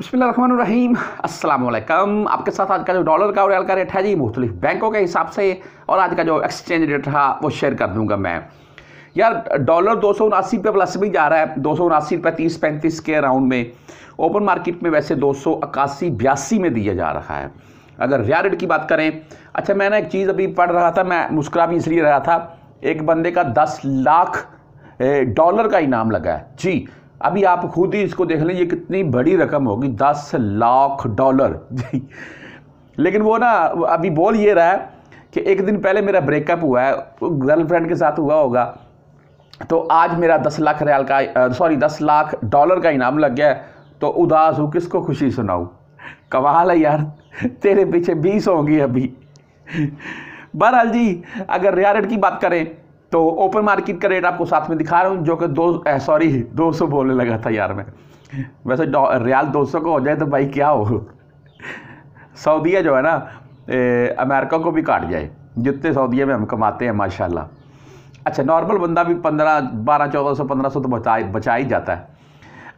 बसमीम अल्लाम आपके साथ आज का जो डॉलर का और एल का रेट है जी मुख्तलि बैंकों के हिसाब से और आज का जो एक्सचेंज रेट रहा वो शेयर कर दूंगा मैं यार डॉलर दो सौ उनासी रुपये प्लस भी जा रहा है दो सौ उनासी रुपये तीस पैंतीस के अराउंड में ओपन मार्केट में वैसे दो सौ इक्यासी बयासी में दिया जा रहा है अगर रिया रेट की बात करें अच्छा मैंने एक चीज़ अभी पढ़ रहा था मैं मुस्करा भी इसलिए रहा था एक बंदे का दस लाख डॉलर का इनाम लगा है जी अभी आप खुद ही इसको देख लें ये कितनी बड़ी रकम होगी दस लाख डॉलर जी लेकिन वो ना अभी बोल ये रहा है कि एक दिन पहले मेरा ब्रेकअप हुआ है गर्लफ्रेंड के साथ हुआ होगा तो आज मेरा दस लाख रियाल का सॉरी दस लाख डॉलर का इनाम लग गया तो उदास हूँ किसको खुशी सुनाऊँ कमाल है यार तेरे पीछे बीस होंगी अभी बहरहाल जी अगर रियालट की बात करें तो ओपन मार्केट का रेट आपको साथ में दिखा रहा हूँ जो कि दो सॉरी दो सौ बोलने लगा था यार मैं वैसे रियाल दो सौ का हो जाए तो भाई क्या हो सऊदीया जो है ना ए, अमेरिका को भी काट जाए जितने सऊदीया में हम कमाते हैं माशाल्लाह अच्छा नॉर्मल बंदा भी पंद्रह बारह चौदह सौ पंद्रह सौ तो बचा बचा ही जाता है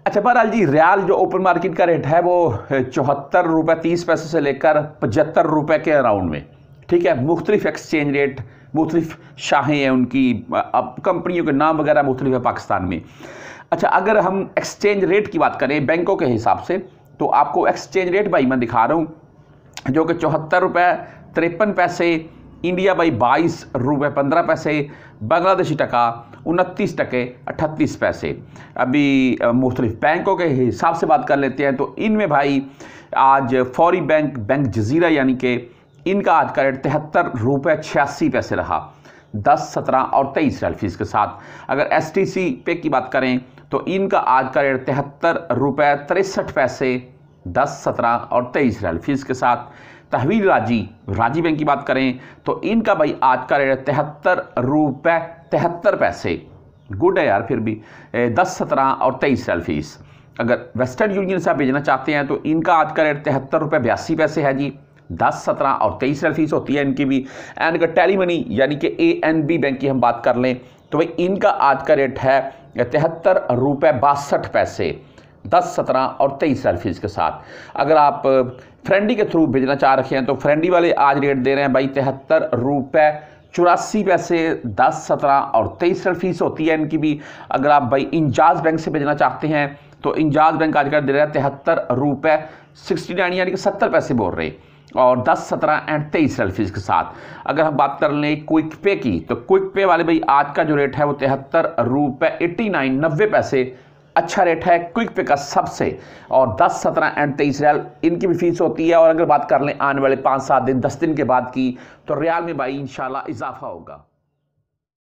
अच्छा बहरहाल जी रियाल जो ओपन मार्केट का रेट है वो चौहत्तर रुपये तीस पैसे से लेकर पचहत्तर रुपये के अराउंड में ठीक है मुख्तलिफ एक्सचेंज रेट मुख्तलिफ शाहें हैं उनकी अब कंपनियों के नाम वगैरह मुख्तलिफ है पाकिस्तान में अच्छा अगर हम एक्सचेंज रेट की बात करें बैंकों के हिसाब से तो आपको एक्सचेंज रेट भाई मैं दिखा रहा हूँ जो कि चौहत्तर रुपये तिरपन पैसे इंडिया बाई बाईस रुपये पंद्रह पैसे बांग्लादेशी टका उनतीस टके अट्ठतीस पैसे अभी मुख्तलिफ बैंकों के हिसाब से बात कर लेते हैं तो इनमें भाई आज फौरी बैंक बैंक जजीरा यानी कि इनका आज का रेट तिहत्तर रुपये छियासी पैसे रहा दस सत्रह और तेईस रेल फीस के साथ अगर एस टी सी पे की बात करें तो इनका आज का रेट तिहत्तर रुपये तिरसठ पैसे दस सत्रह और तेईस रेल फीस के साथ तहवील राजी राजी बैंक की बात करें तो इनका भाई आज का रेट तिहत्तर रुपये तिहत्तर पैसे गुड है यार फिर भी दस सत्रह और तेईस रेल फीस अगर वेस्टर्न यूनियन से आप भेजना चाहते हैं तो इनका आज का रेट तिहत्तर रुपये बयासी पैसे है जी दस सत्रह और तेईस सेल फीस होती है इनकी भी एंड अगर टेली मनी यानी कि ए एन बी बैंक की हम बात कर लें तो भाई इनका आज का रेट है तिहत्तर रुपये बासठ पैसे दस सत्रह और तेईस साल फीस के साथ अगर आप फ्रेंडी के थ्रू भेजना चाह रखे हैं तो फ्रेंडी वाले आज रेट दे रहे हैं भाई तिहत्तर रुपये चौरासी पैसे दस सत्रह और तेईस साल फीस होती है इनकी भी अगर आप भाई इंजाज बैंक से भेजना चाहते हैं तो इंजाज बैंक आज का दे रहा है तिहत्तर रुपये सिक्सटी नाइन यानी कि सत्तर पैसे बोल रहे हैं और 10, 17 एंड 23 सेल्फीज के साथ अगर हम बात कर लें क्विक पे की तो क्विक पे वाले भाई आज का जो रेट है वो तिहत्तर रुपये एट्टी नाइन नब्बे पैसे अच्छा रेट है क्विक पे का सबसे और 10, 17 एंड 23 रियाल इनकी भी फीस होती है और अगर बात कर लें आने वाले पाँच सात दिन दस दिन के बाद की तो रियाल में भाई इन इजाफा होगा